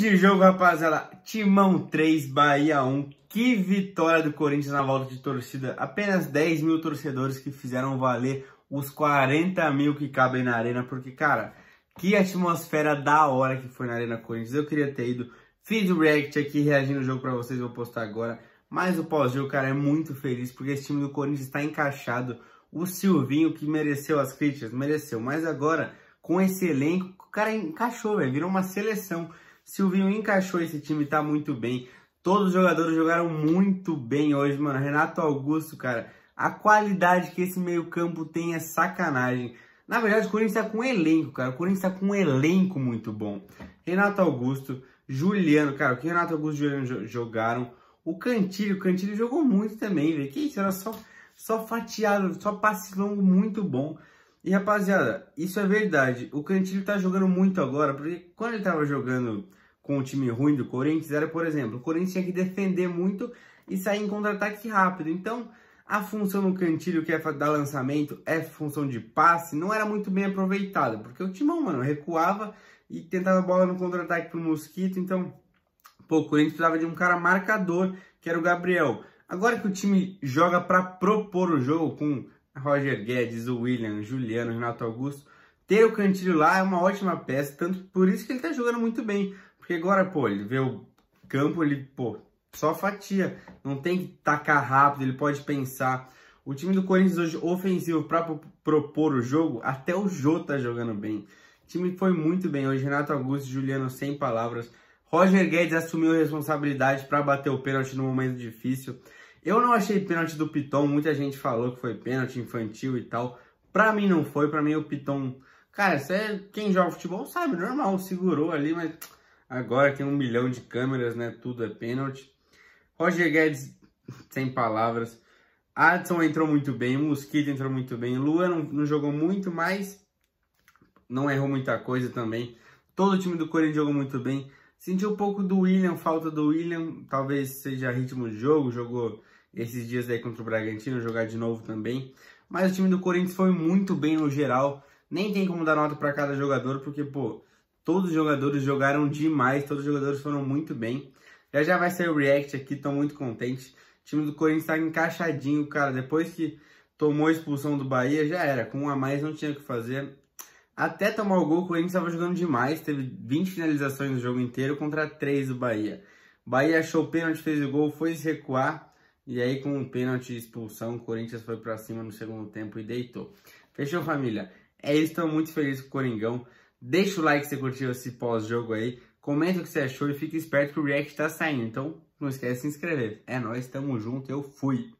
de jogo, rapaziada. Timão 3, Bahia 1. Que vitória do Corinthians na volta de torcida. Apenas 10 mil torcedores que fizeram valer os 40 mil que cabem na arena. Porque, cara, que atmosfera da hora que foi na Arena Corinthians. Eu queria ter ido. Fiz o react aqui reagindo o jogo para vocês, vou postar agora. Mas o pós-jogo, cara, é muito feliz porque esse time do Corinthians está encaixado. O Silvinho, que mereceu as críticas, mereceu. Mas agora, com esse elenco, o cara encaixou, velho. Virou uma seleção. Silvinho encaixou esse time, tá muito bem. Todos os jogadores jogaram muito bem hoje, mano. Renato Augusto, cara, a qualidade que esse meio-campo tem é sacanagem. Na verdade, o Corinthians tá com um elenco, cara. O Corinthians tá com um elenco muito bom. Renato Augusto, Juliano, cara, o que Renato Augusto e Juliano jogaram. O Cantilho, o Cantilho jogou muito também, velho. Que isso, era só, só fatiado, só passe longo muito bom. E rapaziada, isso é verdade. O Cantilho tá jogando muito agora, porque quando ele tava jogando com o time ruim do Corinthians era, por exemplo, o Corinthians tinha que defender muito e sair em contra-ataque rápido. Então, a função no Cantilho, que é dar lançamento, é função de passe, não era muito bem aproveitada, porque o Timão, mano, recuava e tentava a bola no contra-ataque pro Mosquito, então, pô, o Corinthians precisava de um cara marcador, que era o Gabriel. Agora que o time joga para propor o jogo com Roger Guedes, o William, o Juliano, o Renato Augusto, ter o Cantilho lá é uma ótima peça, tanto por isso que ele tá jogando muito bem. Porque agora, pô, ele vê o campo, ele, pô, só fatia. Não tem que tacar rápido, ele pode pensar. O time do Corinthians hoje ofensivo para propor o jogo, até o Jô tá jogando bem. O time foi muito bem hoje, Renato Augusto, Juliano sem palavras. Roger Guedes assumiu a responsabilidade para bater o pênalti num momento difícil. Eu não achei pênalti do Piton, muita gente falou que foi pênalti infantil e tal. Pra mim não foi, pra mim o Piton... Cara, cê, quem joga futebol sabe, normal, segurou ali, mas Agora tem um milhão de câmeras, né? Tudo é pênalti. Roger Guedes, sem palavras. Adson entrou muito bem, Mosquito entrou muito bem, Lua não, não, jogou muito, mas não errou muita coisa também. Todo o time do Corinthians jogou muito bem. Sentiu um pouco do William, falta do William, talvez seja ritmo de jogo, jogou esses dias aí contra o Bragantino, jogar de novo também. Mas o time do Corinthians foi muito bem no geral, nem tem como dar nota para cada jogador, porque, pô, Todos os jogadores jogaram demais, todos os jogadores foram muito bem. Já já vai ser o react aqui, tô muito contente. O time do Corinthians tá encaixadinho, cara. Depois que tomou a expulsão do Bahia, já era. Com um a mais não tinha o que fazer. Até tomar o gol, o Corinthians estava jogando demais. Teve 20 finalizações no jogo inteiro contra 3 do Bahia. Bahia achou o pênalti, fez o gol, foi se recuar. E aí, com o um pênalti e expulsão, o Corinthians foi para cima no segundo tempo e deitou. Fechou, família? É isso, estou muito feliz com o Coringão. Deixa o like se você curtiu esse pós-jogo aí. Comenta o que você achou e fica esperto que o React tá saindo. Então, não esquece de se inscrever. É nóis, tamo junto, eu fui!